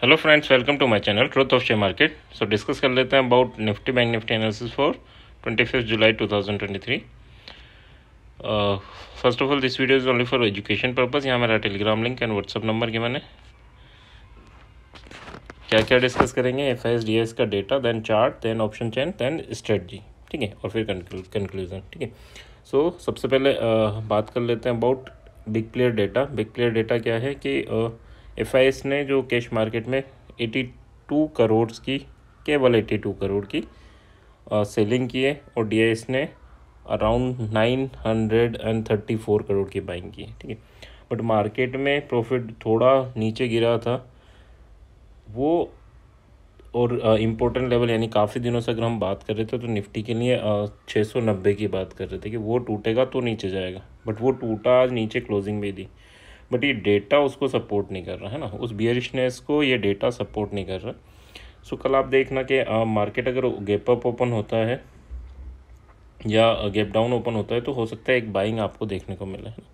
Hello friends welcome to my channel truth of share market so discuss कर लेते हैं about Nifty bank Nifty analysis for twenty fifth July two thousand twenty three first of all this video is only for education purpose यहाँ मेरा Telegram link and WhatsApp number के मैंने क्या क्या discuss करेंगे F I S D S का data then chart then option chain then strategy ठीक है और फिर कंक्लूजन ठीक है सो सबसे पहले uh, बात कर लेते हैं about big player data big player data क्या है कि uh, एफ ने जो कैश मार्केट में 82 करोड़ की केवल 82 करोड़ की सेलिंग की है और डी ने अराउंड 934 करोड़ की बाइंग की है ठीक है बट मार्केट में प्रॉफिट थोड़ा नीचे गिरा था वो और इम्पोर्टेंट लेवल यानी काफ़ी दिनों से अगर हम बात कर रहे थे तो निफ्टी के लिए छः सौ नब्बे की बात कर रहे थे कि वो टूटेगा तो नीचे जाएगा बट वो टूटा आज नीचे क्लोजिंग में दी बट ये डेटा उसको सपोर्ट नहीं कर रहा है ना उस बियरिशनेस को ये डेटा सपोर्ट नहीं कर रहा सो कल आप देखना कि मार्केट अगर गैप अप ओपन होता है या गैप डाउन ओपन होता है तो हो सकता है एक बाइंग आपको देखने को मिले है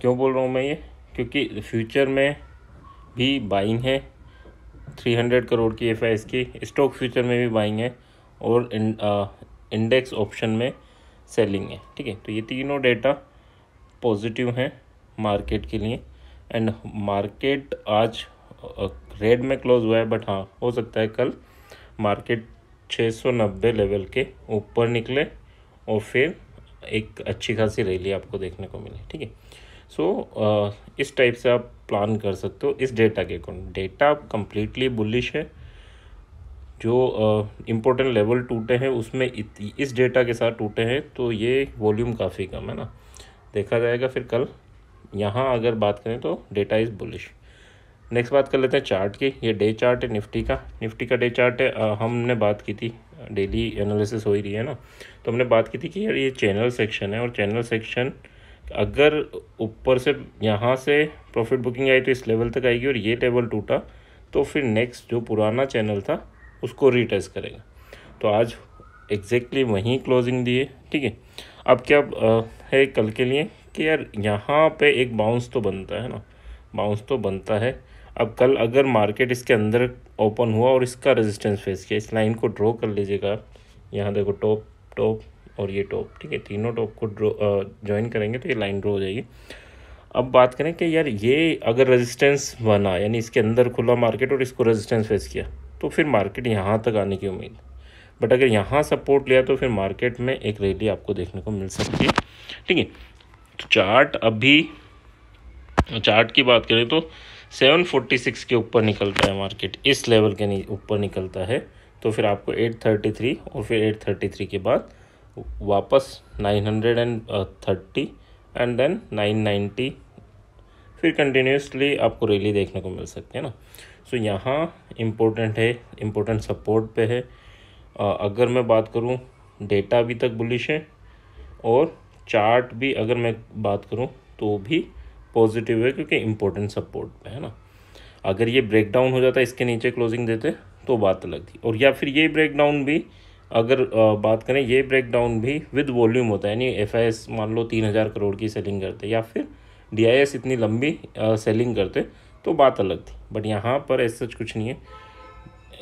क्यों बोल रहा हूँ मैं ये क्योंकि फ्यूचर में भी बाइंग है थ्री हंड्रेड करोड़ की एफ की स्टॉक फ्यूचर में भी बाइंग है और इंडेक्स ऑप्शन में सेलिंग है ठीक है तो ये तीनों डेटा पॉजिटिव हैं मार्केट के लिए एंड मार्केट आज रेड में क्लोज हुआ है बट हाँ हो सकता है कल मार्केट 690 लेवल के ऊपर निकले और फिर एक अच्छी खासी रैली आपको देखने को मिले ठीक है सो इस टाइप से आप प्लान कर सकते हो इस डेटा के अकॉर्डिंग डेटा कम्प्लीटली बुलिश है जो इम्पोर्टेंट लेवल टूटे हैं उसमें इस डेटा के साथ टूटे हैं तो ये वॉल्यूम काफ़ी कम है ना देखा जाएगा फिर कल यहाँ अगर बात करें तो डेटा इज़ बुलिश नेक्स्ट बात कर लेते हैं चार्ट की ये डे चार्ट है निफ्टी का निफ्टी का डे चार्ट है आ, हमने बात की थी डेली एनालिसिस हो ही रही है ना तो हमने बात की थी कि यार ये चैनल सेक्शन है और चैनल सेक्शन अगर ऊपर से यहाँ से प्रॉफिट बुकिंग आई तो इस लेवल तक आएगी और ये लेवल टूटा तो फिर नेक्स्ट जो पुराना चैनल था उसको रिटेस्ट करेगा तो आज एग्जैक्टली exactly वहीं क्लोजिंग दिए ठीक है अब क्या है कल के लिए कि यार यहाँ पे एक बाउंस तो बनता है ना बाउंस तो बनता है अब कल अगर मार्केट इसके अंदर ओपन हुआ और इसका रेजिस्टेंस फेस किया इस लाइन को ड्रॉ कर लीजिएगा आप यहाँ देखो टॉप टॉप और ये टॉप ठीक है तीनों टॉप को ड्रो ज्वाइन करेंगे तो ये लाइन ड्रॉ हो जाएगी अब बात करें कि यार ये अगर रेजिस्टेंस बना यानी इसके अंदर खुला मार्केट और इसको रेजिस्टेंस फेस किया तो फिर मार्केट यहाँ तक आने की उम्मीद बट अगर यहाँ सपोर्ट लिया तो फिर मार्केट में एक रैली आपको देखने को मिल सकती है ठीक है तो चार्ट अभी चार्ट की बात करें तो 746 के ऊपर निकलता है मार्केट इस लेवल के ऊपर निकलता है तो फिर आपको 833 और फिर 833 के बाद वापस 930 एंड देन 990 फिर कंटिन्यूसली आपको रैली देखने को मिल सकती है ना सो so, यहाँ इम्पोर्टेंट है इम्पोर्टेंट सपोर्ट पे है अगर मैं बात करूँ डेटा अभी तक बुलिश है और चार्ट भी अगर मैं बात करूँ तो भी पॉजिटिव है क्योंकि इम्पोर्टेंट सपोर्ट है ना अगर ये ब्रेक डाउन हो जाता इसके नीचे क्लोजिंग देते तो बात अलग थी और या फिर ये ब्रेक डाउन भी अगर बात करें ये ब्रेक डाउन भी विद वॉल्यूम होता है यानी एफ मान लो तीन हज़ार करोड़ की सेलिंग करते या फिर डी इतनी लंबी सेलिंग करते तो बात अलग थी बट यहाँ पर ऐसा कुछ नहीं है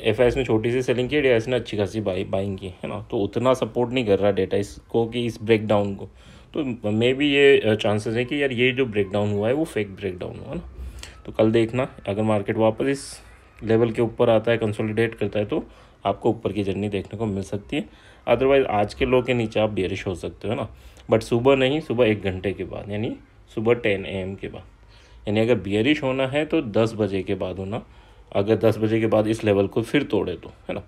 एफ आई एस ने छोटी सी सेलिंग की डी आई एस ने अच्छी खासी बाई बाइंग की है ना तो उतना सपोर्ट नहीं कर रहा डेटा इसको कि इस ब्रेकडाउन को तो मे भी ये चांसेस uh, है कि यार ये जो ब्रेकडाउन हुआ है वो फेक ब्रेकडाउन हुआ ना तो कल देखना अगर मार्केट वापस इस लेवल के ऊपर आता है कंसोलिडेट करता है तो आपको ऊपर की जर्नी देखने को मिल सकती है अदरवाइज आज के लो के नीचे आप बेरिश हो सकते हो ना बट सुबह नहीं सुबह एक घंटे के बाद यानी सुबह टेन ए के बाद यानी अगर बियरिश होना है तो दस बजे के बाद होना अगर दस बजे के बाद इस लेवल को फिर तोड़े तो है ना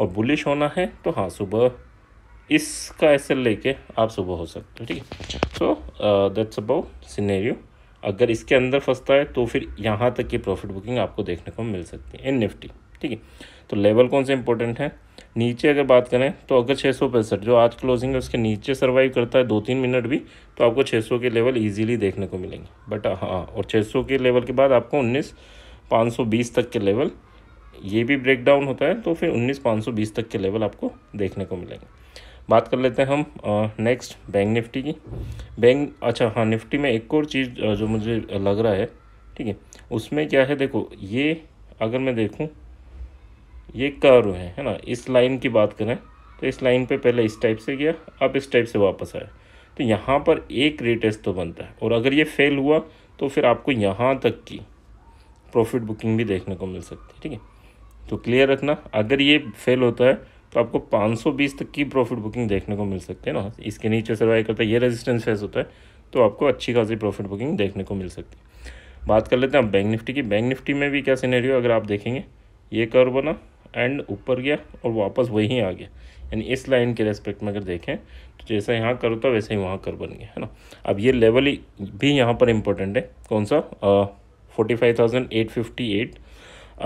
और बुलिश होना है तो हाँ सुबह इसका ऐसे लेके आप सुबह हो सकते हो ठीक है सो दैट्स अबाउट सिनेरियो अगर इसके अंदर फंसता है तो फिर यहाँ तक की प्रॉफिट बुकिंग आपको देखने को मिल सकती है इन निफ्टी ठीक है तो लेवल कौन से इंपॉर्टेंट है नीचे अगर बात करें तो अगर छः सौ पैंसठ जो आज क्लोजिंग है उसके नीचे सर्वाइव करता है दो तीन मिनट भी तो आपको छः सौ के लेवल इजीली देखने को मिलेंगे बट हाँ और छः सौ के लेवल के बाद आपको उन्नीस 520 तक के लेवल ये भी ब्रेक डाउन होता है तो फिर 19,520 तक के लेवल आपको देखने को मिलेंगे बात कर लेते हैं हम नेक्स्ट बैंक निफ्टी की बैंक अच्छा हाँ निफ्टी में एक और चीज़ जो मुझे लग रहा है ठीक है उसमें क्या है देखो ये अगर मैं देखूँ ये कर्व है है ना इस लाइन की बात करें तो इस लाइन पे पहले इस टाइप से गया अब इस टाइप से वापस आया तो यहाँ पर एक रेटेस्ट तो बनता है और अगर ये फेल हुआ तो फिर आपको यहाँ तक की प्रॉफिट बुकिंग भी देखने को मिल सकती है ठीक है तो क्लियर रखना अगर ये फेल होता है तो आपको 520 तक की प्रॉफिट बुकिंग देखने को मिल सकती है ना इसके नीचे सर्वाइव करता है ये रेजिस्टेंस फेस होता है तो आपको अच्छी खासी प्रॉफिट बुकिंग देखने को मिल सकती है बात कर लेते हैं आप बैंक निफ्टी की बैंक निफ्टी में भी क्या सीनेरियो अगर आप देखेंगे ये कर बना एंड ऊपर गया और वापस वहीं आ गया यानी इस लाइन के रेस्पेक्ट में अगर देखें तो जैसा यहाँ कर होता वैसे ही वहाँ कर बन गया है ना अब ये लेवल भी यहाँ पर इम्पोर्टेंट है कौन सा uh, forty five thousand eight fifty eight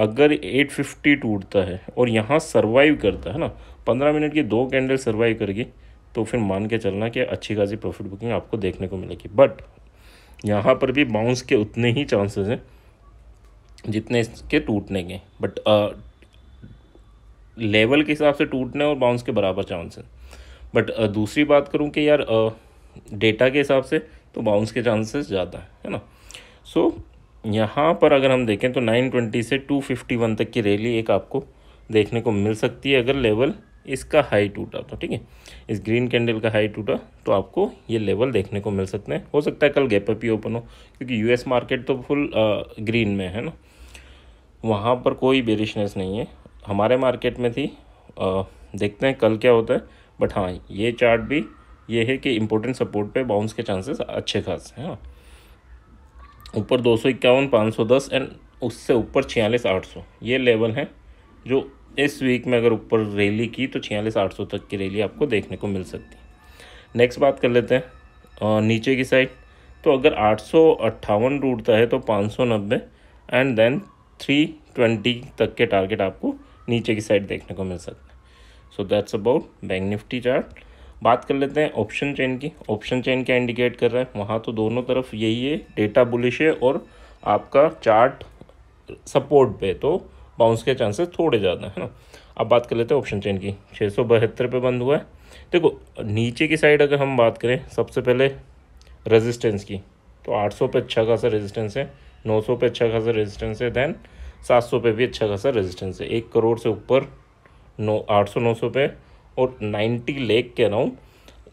अगर एट फिफ्टी टूटता है और यहाँ सर्वाइव करता है ना पंद्रह मिनट की दो कैंडल सर्वाइव करेगी तो फिर मान के चलना कि अच्छी खासी प्रॉफिट बुकिंग आपको देखने को मिलेगी बट यहाँ पर भी बाउंस के उतने ही चांसेस हैं जितने इसके टूटने के बट लेवल के हिसाब से टूटने और बाउंस के बराबर चांस हैं बट uh, दूसरी बात करूँ कि यार डेटा डेटा के हिसाब से तो बाउंस के चांसेस ज़्यादा है ना सो so, यहाँ पर अगर हम देखें तो 920 से 251 तक की रैली एक आपको देखने को मिल सकती है अगर लेवल इसका हाई टूटा तो ठीक है इस ग्रीन कैंडल का हाई टूटा तो आपको ये लेवल देखने को मिल सकते हैं हो सकता है कल गैप अप ही ओपन हो क्योंकि यूएस मार्केट तो फुल आ, ग्रीन में है ना वहाँ पर कोई बेरिशनेस नहीं है हमारे मार्केट में थी आ, देखते हैं कल क्या होता है बट हाँ ये चार्ट भी ये है कि इम्पोर्टेंट सपोर्ट पे बाउंस के चांसेस अच्छे खास हैं हाँ ऊपर दो सौ इक्यावन पाँच सौ दस एंड उससे ऊपर छियालीस आठ सौ ये लेवल है जो इस वीक में अगर ऊपर रैली की तो छियालीस आठ सौ तक की रैली आपको देखने को मिल सकती है नेक्स्ट बात कर लेते हैं आ, नीचे की साइड तो अगर आठ सौ अट्ठावन टूटता है तो पाँच सौ नब्बे एंड देन थ्री ट्वेंटी तक के टारगेट आपको नीचे की साइड देखने को मिल सकता है so that's about bank Nifty chart बात कर लेते हैं ऑप्शन चेन की ऑप्शन चेन क्या इंडिकेट कर रहा है वहाँ तो दोनों तरफ यही है डेटा बुलिश है और आपका चार्ट सपोर्ट पे तो बाउंस के चांसेस थोड़े ज़्यादा है ना अब बात कर लेते हैं ऑप्शन चेन की छः सौ बहत्तर पे बंद हुआ है देखो नीचे की साइड अगर हम बात करें सबसे पहले रेजिस्टेंस की तो 800 पे अच्छा खासा रेजिस्टेंस है 900 पे अच्छा खासा रेजिस्टेंस है देन 700 पे भी अच्छा खासा रेजिस्टेंस है एक करोड़ से ऊपर नौ आठ सौ नौ सौ पे और 90 लेग के अराउंड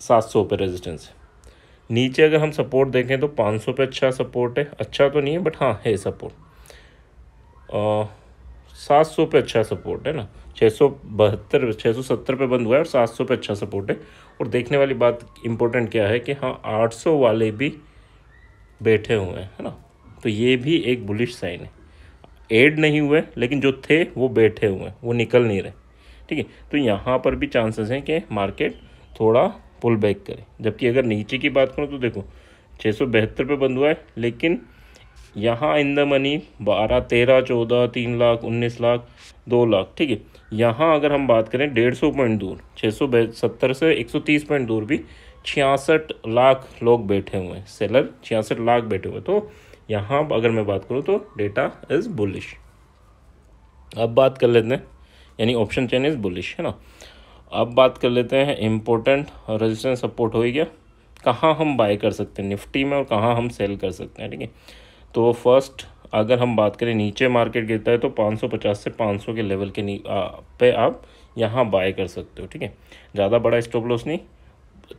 700 पे रेजिस्टेंस नीचे अगर हम सपोर्ट देखें तो 500 पे अच्छा सपोर्ट है अच्छा तो नहीं है बट हाँ है सपोर्ट सात सौ पे अच्छा सपोर्ट है ना छः सौ बहत्तर छः सौ सत्तर पर बंद हुआ है और सात सौ पे अच्छा सपोर्ट है और देखने वाली बात इम्पोर्टेंट क्या है कि हाँ आठ सौ वाले भी बैठे हुए हैं है ना तो ये भी एक बुलिश साइन है एड नहीं हुए लेकिन जो थे वो बैठे हुए हैं वो निकल नहीं रहे ठीक है तो यहाँ पर भी चांसेस हैं कि मार्केट थोड़ा पुल बैक करे जबकि अगर नीचे की बात करूँ तो देखो छः सौ बहत्तर पे बंद हुआ है लेकिन यहाँ इन द मनी बारह तेरह चौदह तीन लाख उन्नीस लाख दो लाख ठीक है यहाँ अगर हम बात करें डेढ़ सौ पॉइंट दूर छः सौ सत्तर से एक सौ तीस पॉइंट दूर भी छियासठ लाख लोग बैठे हुए हैं सेलर छियासठ लाख बैठे हुए तो यहाँ अगर मैं बात करूँ तो डेटा इज़ बुलिश अब बात कर लेते हैं यानी ऑप्शन चेन इज़ बुलिश है ना अब बात कर लेते हैं इम्पोर्टेंट रेजिस्टेंस सपोर्ट हो गया कहाँ हम बाय कर सकते हैं निफ्टी में और कहाँ हम सेल कर सकते हैं ठीक है तो फर्स्ट अगर हम बात करें नीचे मार्केट गिरता है तो 550 से 500 के लेवल के आ, पे आप यहाँ बाय कर सकते हो ठीक है ज़्यादा बड़ा स्टॉप लॉस नहीं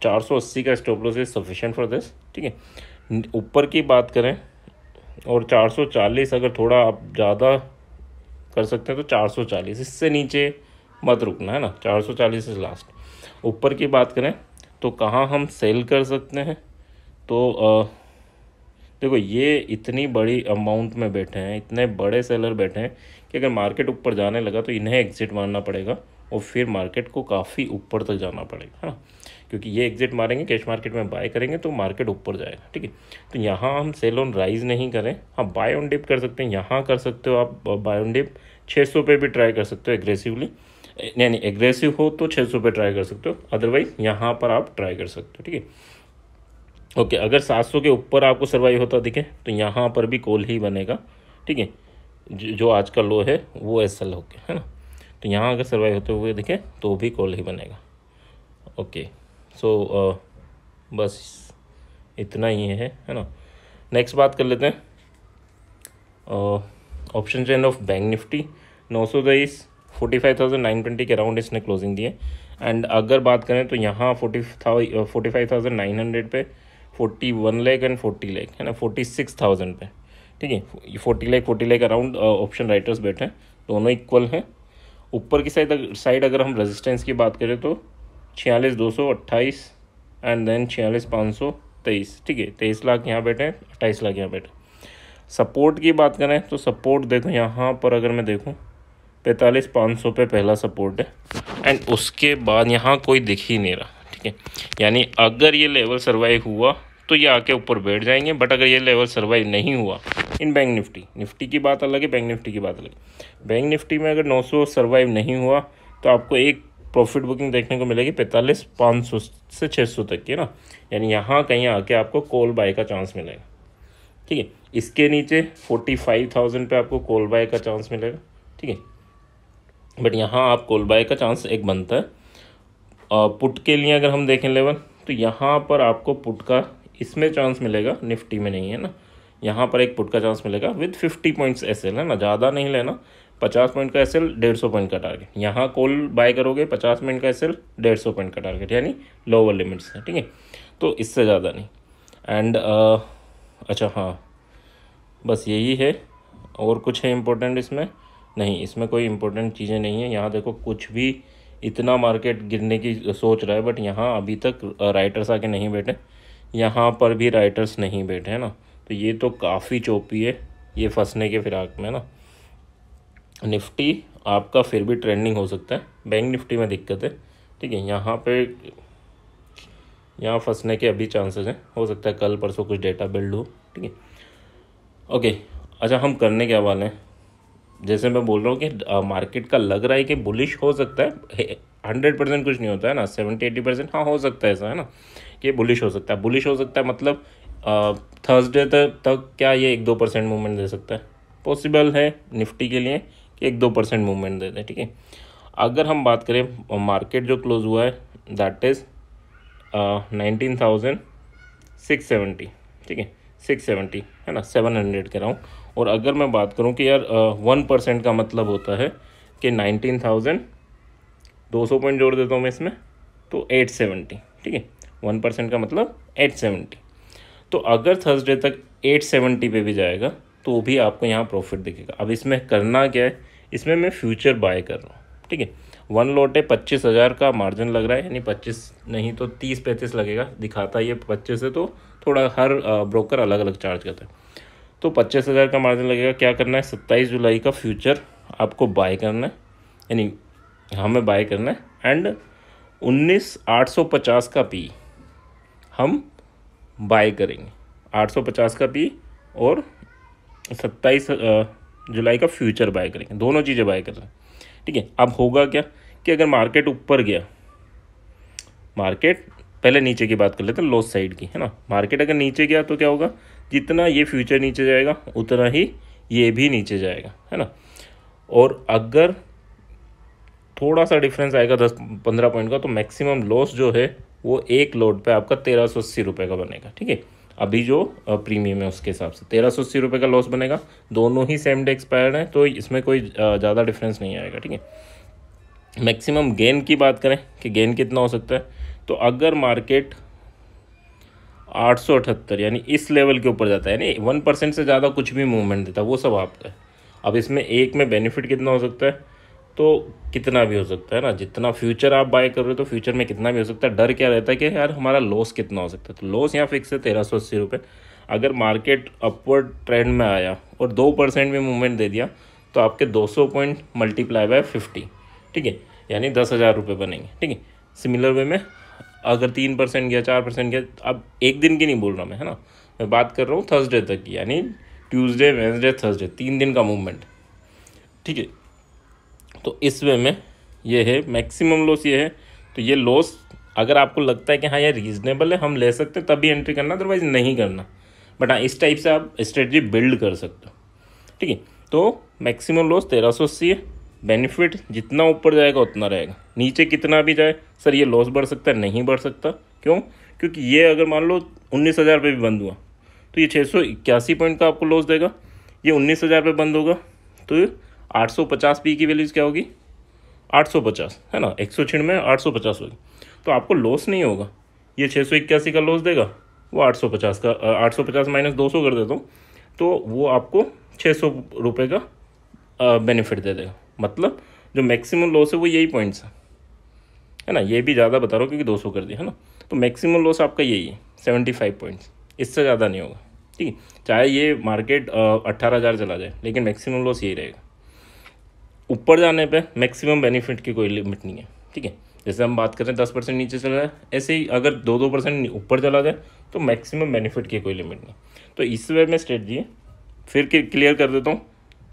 480 का stop loss is sufficient for this ठीक है ऊपर की बात करें और 440 अगर थोड़ा आप ज़्यादा कर सकते हैं तो 440 इससे नीचे मत रुकना है ना 440 इज लास्ट ऊपर की बात करें तो कहाँ हम सेल कर सकते हैं तो आ, देखो ये इतनी बड़ी अमाउंट में बैठे हैं इतने बड़े सेलर बैठे हैं कि अगर मार्केट ऊपर जाने लगा तो इन्हें एग्जिट मारना पड़ेगा और फिर मार्केट को काफ़ी ऊपर तक जाना पड़ेगा है ना क्योंकि ये एग्जिट मारेंगे कैश मार्केट में बाय करेंगे तो मार्केट ऊपर जाएगा ठीक है तो यहाँ हम सेल ऑन राइज नहीं करें हाँ बाय ऑन डिप कर सकते हैं यहाँ कर सकते हो आप बाय ऑन डिप छः सौ पे भी ट्राई कर सकते हो एग्रेसिवली यानी एग्रेसिव हो तो छः सौ पे ट्राई कर सकते हो अदरवाइज यहाँ पर आप ट्राई कर सकते हो ठीक है ओके अगर सात सौ के ऊपर आपको सर्वाइव होता दिखे तो यहाँ पर भी कॉल ही बनेगा ठीक है जो आज का लो है वो एस एल होके है ना तो यहाँ अगर सर्वाइव होते हुए दिखे तो भी कॉल ही बनेगा ओके सो so, uh, बस इतना ही है है ना नेक्स्ट बात कर लेते हैं option chain of bank Nifty नौ सौ तेईस forty five thousand nine twenty के अराउंड इसने क्लोजिंग दिए एंड अगर बात करें तो यहाँ forty thou forty five thousand nine hundred पे forty one lakh and forty lakh है ना फोर्टी सिक्स थाउजेंड पे ठीक है फोर्टी लेख फोर्टी लेख अराउंड ऑप्शन राइटर्स बैठे हैं दोनों इक्वल हैं ऊपर की साइड साइड अगर हम रेजिस्टेंस की बात करें तो छियालीस दो सौ अट्ठाईस एंड देन छियालीस पाँच सौ तेईस ठीक है तेईस लाख यहाँ बैठे हैं अट्ठाईस लाख यहाँ बैठे सपोर्ट की बात करें तो सपोर्ट देखो यहाँ पर अगर मैं देखूँ पैंतालीस पाँच सौ पे पहला सपोर्ट है एंड उसके बाद यहाँ कोई दिख ही नहीं रहा ठीक है यानी अगर ये लेवल सर्वाइव हुआ तो ये आके ऊपर बैठ जाएंगे बट अगर ये लेवल सर्वाइव नहीं हुआ इन बैंक निफ्टी निफ्टी की बात अलग है बैंक निफ्टी की बात अलग है बैंक निफ्टी में अगर 900 सर्वाइव नहीं हुआ तो आपको एक प्रॉफिट बुकिंग देखने को मिलेगी पैंतालीस पाँच सौ से छः सौ तक की ना यानी यहाँ कहीं आके आपको कॉल बाय का चांस मिलेगा ठीक है इसके नीचे फोर्टी फाइव थाउजेंड पर आपको कॉल बाय का चांस मिलेगा ठीक है बट यहाँ आप कॉल बाय का चांस एक बनता है पुट के लिए अगर हम देखें लेवल तो यहाँ पर आपको पुट का इसमें चांस मिलेगा निफ्टी में नहीं है ना यहाँ पर एक पुट का चांस मिलेगा विद फिफ्टी पॉइंट्स एस है ना ज़्यादा नहीं लेना पचास पॉइंट का एस एल डेढ़ सौ पॉइंट का टारगेट यहाँ कॉल बाय करोगे पचास पॉइंट का एस एल डेढ़ सौ पॉइंट का टारगेट यानी लोअर लिमिट्स है ठीक है तो इससे ज़्यादा नहीं एंड uh, अच्छा हाँ बस यही है और कुछ है इम्पोर्टेंट इसमें नहीं इसमें कोई इम्पोर्टेंट चीज़ें नहीं है यहाँ देखो कुछ भी इतना मार्केट गिरने की सोच रहा है बट यहाँ अभी तक राइटर्स आके नहीं बैठे यहाँ पर भी राइटर्स नहीं बैठे हैं ना तो ये तो काफ़ी चोपी है ये फंसने के फिराक में ना निफ्टी आपका फिर भी ट्रेंडिंग हो सकता है बैंक निफ्टी में दिक्कत है ठीक है यहाँ पे यहाँ फंसने के अभी चांसेस हैं हो सकता है कल परसों कुछ डेटा बिल्ड हो ठीक है ओके अच्छा हम करने के हवाले हैं जैसे मैं बोल रहा हूँ कि मार्केट का लग रहा है कि बुलिश हो सकता है हंड्रेड परसेंट कुछ नहीं होता है ना सेवेंटी एटी परसेंट हाँ हो सकता है ऐसा है ना कि बुलिश हो सकता है बुलिश हो सकता है मतलब थर्सडे तक तक क्या ये एक दो परसेंट मूवमेंट दे सकता है पॉसिबल है निफ्टी के लिए कि एक दो परसेंट मूवमेंट दे दें ठीक है अगर हम बात करें मार्केट जो क्लोज हुआ है that is nineteen thousand six seventy ठीक है सिक्स सेवेंटी है ना सेवन हंड्रेड कह रहा हूँ और अगर मैं बात करूँ कि यार वन uh, परसेंट का मतलब होता है कि नाइनटीन थाउजेंड दो सौ पॉइंट जोड़ देता हूँ मैं इसमें तो एट सेवेंटी ठीक है वन परसेंट का मतलब एट सेवेंटी तो अगर थर्सडे तक एट सेवेंटी पे भी जाएगा तो भी आपको यहाँ प्रॉफिट दिखेगा अब इसमें करना क्या है इसमें मैं फ्यूचर बाय कर रहा हूँ ठीक है वन लोटे पच्चीस हज़ार का मार्जिन लग रहा है यानी पच्चीस नहीं तो तीस पैंतीस लगेगा दिखाता ये पच्चीस है तो थोड़ा हर ब्रोकर अलग अलग चार्ज करता है तो पच्चीस हज़ार का मार्जिन लगेगा क्या करना है सत्ताईस जुलाई का फ्यूचर आपको बाय करना है यानी हमें बाय करना है एंड उन्नीस आठ सौ पचास का पी हम बाय करेंगे आठ सौ पचास का पी और सत्ताईस जुलाई का फ्यूचर बाय करेंगे दोनों चीज़ें बाय कर रहे हैं ठीक है अब होगा क्या कि अगर मार्केट ऊपर गया मार्केट पहले नीचे की बात कर लेते हैं लॉस साइड की है ना मार्केट अगर नीचे गया तो क्या होगा जितना ये फ्यूचर नीचे जाएगा उतना ही ये भी नीचे जाएगा है ना और अगर थोड़ा सा डिफरेंस आएगा दस पंद्रह पॉइंट का तो मैक्सिमम लॉस जो है वो एक लोड पे आपका तेरह सौ अस्सी रुपये का बनेगा ठीक है अभी जो प्रीमियम है उसके हिसाब से तेरह सौ अस्सी रुपये का लॉस बनेगा दोनों ही सेम डे एक्सपायर्ड है तो इसमें कोई ज़्यादा डिफरेंस नहीं आएगा ठीक है मैक्सिमम गेन की बात करें कि गेन कितना हो सकता है तो अगर मार्केट आठ यानी इस लेवल के ऊपर जाता है यानी वन परसेंट से ज़्यादा कुछ भी मूवमेंट देता है वो सब आपका है अब इसमें एक में बेनिफिट कितना हो सकता है तो कितना भी हो सकता है ना जितना फ्यूचर आप बाय कर रहे हो तो फ्यूचर में कितना भी हो सकता है डर क्या रहता है कि यार हमारा लॉस कितना हो सकता है तो लॉस यहाँ फिक्स है तेरह सौ अस्सी रुपये अगर मार्केट अपवर्ड ट्रेंड में आया और दो परसेंट भी मूवमेंट दे दिया तो आपके दो सौ पॉइंट मल्टीप्लाई बाय फिफ्टी ठीक है यानी दस हज़ार रुपये बनेंगे ठीक है सिमिलर वे में अगर तीन परसेंट गया चार परसेंट गया अब एक दिन की नहीं बोल रहा मैं है ना मैं बात कर रहा हूँ थर्सडे तक की यानी ट्यूसडे वेंसडे थर्सडे तीन दिन का मूवमेंट ठीक है तो इस वे में ये है मैक्सिमम लॉस ये है तो ये लॉस अगर आपको लगता है कि हाँ ये रीज़नेबल है हम ले सकते हैं तभी एंट्री करना अदरवाइज नहीं करना बट हाँ इस टाइप से आप स्ट्रेटजी बिल्ड कर सकते हो ठीक है तो मैक्सिमम लॉस तेरह सौ अस्सी है बेनिफिट जितना ऊपर जाएगा उतना रहेगा नीचे कितना भी जाए सर ये लॉस बढ़ सकता है नहीं बढ़ सकता क्यों क्योंकि ये अगर मान लो उन्नीस हज़ार भी बंद हुआ तो ये छः सौ इक्यासी पॉइंट का आपको लॉस देगा ये उन्नीस हज़ार बंद होगा तो आठ सौ पचास पी की वैल्यूज़ क्या होगी आठ सौ पचास है ना एक सौ में आठ सौ पचास होगी तो आपको लॉस नहीं होगा ये छः सौ इक्यासी का लॉस देगा वो आठ सौ पचास का आठ सौ पचास माइनस दो सौ कर देता हूँ तो वो आपको छः सौ रुपये का बेनिफिट दे देगा मतलब जो मैक्सिमम लॉस है वो यही पॉइंट्स है है ना ये भी ज़्यादा बता रहा हूँ क्योंकि दो सौ कर दिया है ना तो मैक्सिमम लॉस आपका यही है सेवेंटी फाइव पॉइंट्स इससे ज़्यादा नहीं होगा ठीक है चाहे ये मार्केट अट्ठारह हज़ार चला जाए लेकिन मैक्सिमम लॉस यही रहेगा ऊपर जाने पे मैक्सिमम बेनिफिट की कोई लिमिट नहीं है ठीक है जैसे हम बात कर रहे हैं दस परसेंट नीचे चला जाए ऐसे ही अगर दो दो परसेंट ऊपर चला जाए तो मैक्सिमम बेनिफिट की कोई लिमिट नहीं तो इस वे में स्ट्रेटजी है फिर क्लियर कर देता हूँ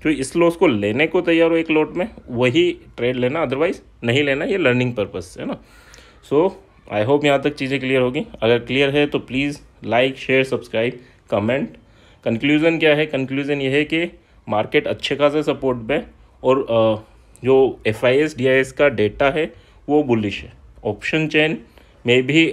जो इस लॉस को लेने को तैयार हो एक लोट में वही ट्रेड लेना अदरवाइज नहीं लेना ये लर्निंग पर्पज से है ना सो आई होप यहाँ तक चीज़ें क्लियर होगी अगर क्लियर है तो please like share subscribe comment conclusion क्या है कंक्लूज़न ये है कि मार्केट अच्छे खासे सपोर्ट पे और जो F I S D I S का डेटा है वो बुलिश है ऑप्शन चेन में भी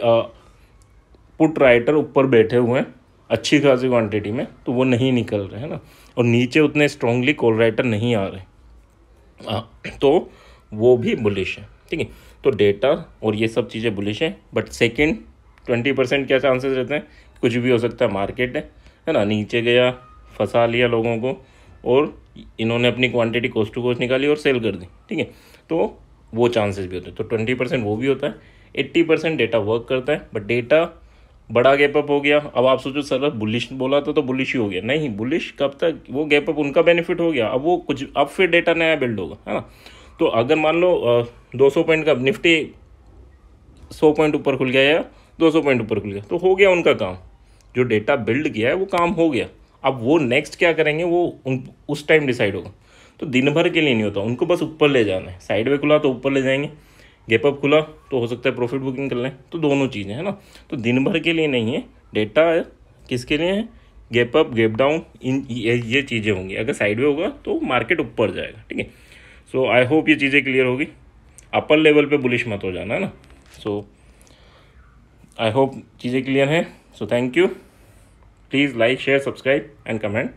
पुट राइटर ऊपर बैठे हुए हैं अच्छी खासी क्वांटिटी में तो वो नहीं निकल रहे हैं ना और नीचे उतने स्ट्रांगली कॉल राइटर नहीं आ रहे आ, तो वो भी बुलिश है ठीक है तो डेटा और ये सब चीज़ें बुलिश हैं बट सेकेंड ट्वेंटी परसेंट क्या चांसेस रहते हैं कुछ भी हो सकता है मार्केट है है ना नीचे गया फंसा लिया लोगों को और इन्होंने अपनी क्वांटिटी कोस्ट टू कोस्ट निकाली और सेल कर दी ठीक है तो वो चांसेस भी होते हैं तो ट्वेंटी परसेंट वो भी होता है एट्टी परसेंट डेटा वर्क करता है बट डेटा बड़ा गैप अप हो गया अब आप सोचो सर बुलिश बोला था तो बुलिश ही हो गया नहीं बुलिश कब तक वो गैप अप उनका बेनिफिट हो गया अब वो कुछ अब फिर डेटा नया बिल्ड होगा है ना तो अगर मान लो दो सौ पॉइंट का निफ्टी सौ पॉइंट ऊपर खुल गया या दो सौ पॉइंट ऊपर खुल गया तो हो गया उनका काम जो डेटा बिल्ड किया है वो काम हो गया अब वो नेक्स्ट क्या करेंगे वो उन उस टाइम डिसाइड होगा तो दिन भर के लिए नहीं होता उनको बस ऊपर ले जाना है साइड वे खुला तो ऊपर ले जाएंगे गैप अप खुला तो हो सकता है प्रॉफिट बुकिंग कर लें तो दोनों चीज़ें है ना तो दिन भर के लिए नहीं है डेटा किसके लिए है गैप अप गेप डाउन इन ये, ये चीज़ें होंगी अगर साइड वे होगा तो मार्केट ऊपर जाएगा ठीक है सो आई होप ये चीज़ें क्लियर होगी अपर लेवल पर बुलिश मत हो जाना है ना सो आई होप चीज़ें क्लियर हैं so thank you Please like, share, subscribe and comment.